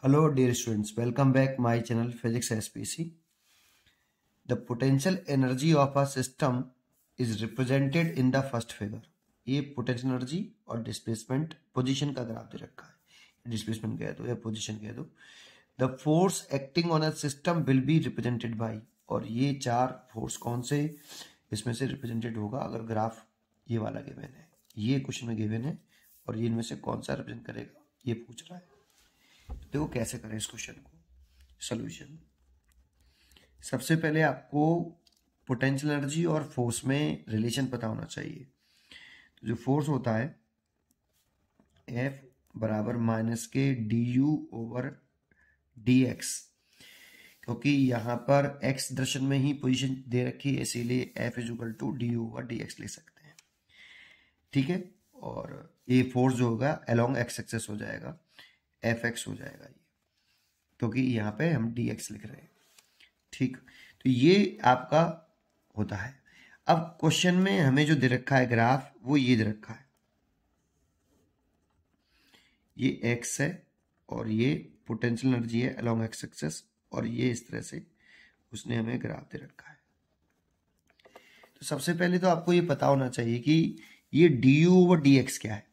Hello dear students, welcome back my channel Physics SPC. The potential energy of a system is represented in the first figure. ये potential energy और displacement position का graph दे रखा है displacement कह दो या position कह दो The force acting on a system will be represented by और ये चार force कौन से इसमें से represented होगा अगर ग्राफ ये वाला given है ये क्वेश्चन में given है और ये इनमें से कौन सा represent करेगा ये पूछ रहा है तो देखो कैसे करें इस क्वेश्चन को सोल्यूशन सबसे पहले आपको पोटेंशियल एनर्जी और फोर्स में रिलेशन पता होना चाहिए तो जो फोर्स होता है एफ बराबर माइनस के D U over D X क्योंकि यहाँ पर एक्स दर्शन में ही पोजीशन दे रखी है इसीलिए F is equal to D U over D X ले सकते हैं ठीक है और ये फोर्स जो होगा अलोंग एक्स एक्सेस हो जाएगा एफ एक्स हो जाएगा ये क्योंकि तो यहाँ पे हम डी एक्स लिख रहे हैं ठीक तो ये आपका होता है अब क्वेश्चन में हमें जो दे रखा है ग्राफ वो ये दे रखा है ये एक्स है और ये पोटेंशियल एनर्जी है अलॉन्ग एक्स एक्सेस और ये इस तरह से उसने हमें ग्राफ दे रखा है तो सबसे पहले तो आपको ये पता होना चाहिए कि ये D U over D X क्या है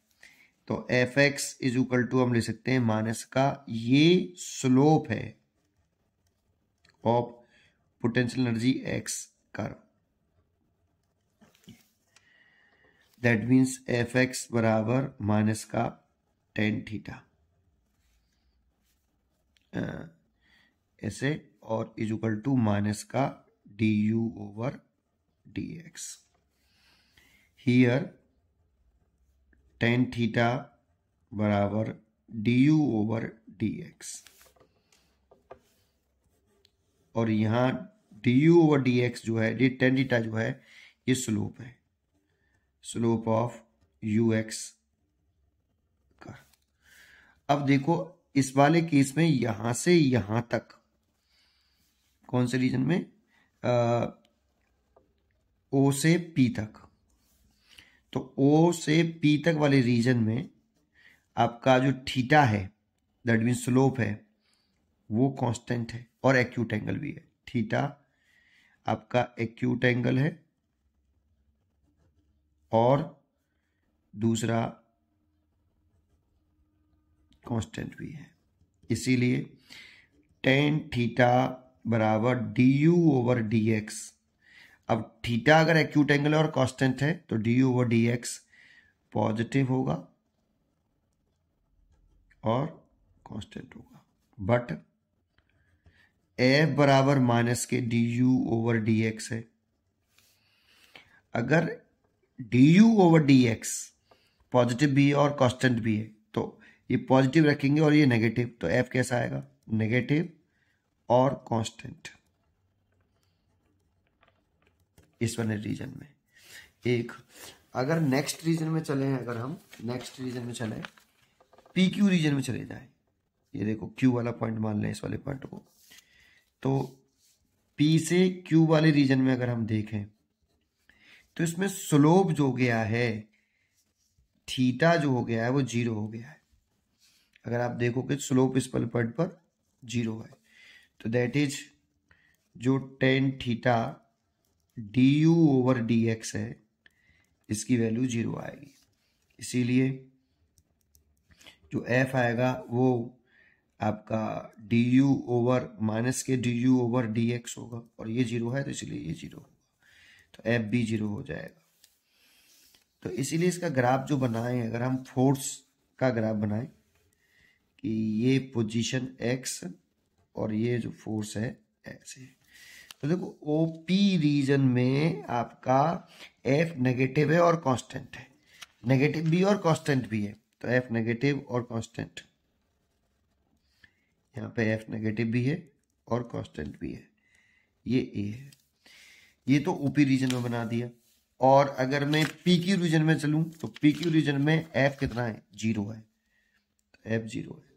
तो F X is equal to हम ले सकते हैं माइनस का ये स्लोप है ऑफ पोटेंशियल एनर्जी एक्स कर दैट मीन्स एफ एक्स बराबर माइनस का टेन थीटा ऐसे और इज इक्वल टू माइनस का D U over D X here tan theta बराबर D U over D X और यहां D U over D X जो है डी टेन थीटा जो है ये स्लोप है स्लोप ऑफ यू एक्स का अब देखो इस वाले केस में यहां से यहां तक कौन से रीजन में आ, ओ से पी तक तो ओ से पी तक वाले रीजन में आपका जो ठीटा है दैट मीन स्लोप है वो कांस्टेंट है और एक्यूट एंगल भी है ठीटा आपका एक्यूट एंगल है और दूसरा कांस्टेंट भी है इसीलिए टेन थीटा बराबर D U over D X अब थीटा अगर एक्यूट एंगल है और कॉन्स्टेंट है तो D U over D X positive होगा और कॉन्स्टेंट होगा बट एफ बराबर माइनस के D U over D X है अगर D U over D X positive भी है और कॉन्स्टेंट भी है तो ये पॉजिटिव रखेंगे और ये नेगेटिव तो एफ कैसा आएगा नेगेटिव और कॉन्स्टेंट इस वाले रीजन में एक अगर नेक्स्ट रीजन में चले हैं अगर हम नेक्स्ट रीजन में चले पी क्यू रीजन में चले जाए ये देखो क्यू वाला पॉइंट मान लें इस वाले पॉइंट को तो पी से क्यू वाले रीजन में अगर हम देखें तो इसमें स्लोप जो गया है थीटा जो हो गया है वो जीरो हो गया है अगर आप देखो कि स्लोप इस पल पॉइंट पर जीरो है तो दैट इज जो tan theta D U over D X है इसकी वैल्यू जीरो आएगी इसीलिए जो एफ आएगा वो आपका डी यू ओवर माइनस के D U over D X होगा और ये जीरो है तो इसलिए ये जीरो होगा तो एफ भी जीरो हो जाएगा तो इसीलिए इसका ग्राफ जो बनाए अगर हम फोर्स का ग्राफ बनाएं कि ये पोजीशन एक्स और ये जो फोर्स है ऐसे तो देखो ओ पी रीजन में आपका एफ नेगेटिव है और कांस्टेंट है नेगेटिव भी और कांस्टेंट भी है तो एफ नेगेटिव और कांस्टेंट यहाँ पे एफ नेगेटिव भी है और कांस्टेंट भी है ये ए है ये तो ओपी रीजन में बना दिया और अगर मैं पी क्यू रीजन में चलूँ तो पी क्यू रीजन में एफ कितना है जीरो है तो एफ जीरो है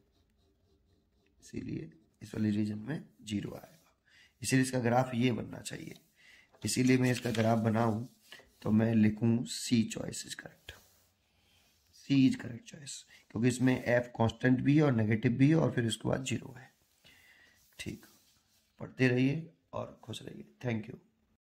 इसीलिए इस वाले रीजन में जीरो आया इसीलिए इसका ग्राफ ये बनना चाहिए इसीलिए मैं इसका ग्राफ बनाऊं तो मैं लिखूं C choice is correct C is correct choice क्योंकि इसमें एफ कांस्टेंट भी है और नेगेटिव भी है और फिर उसके बाद जीरो है ठीक पढ़ते रहिए और खुश रहिए थैंक यू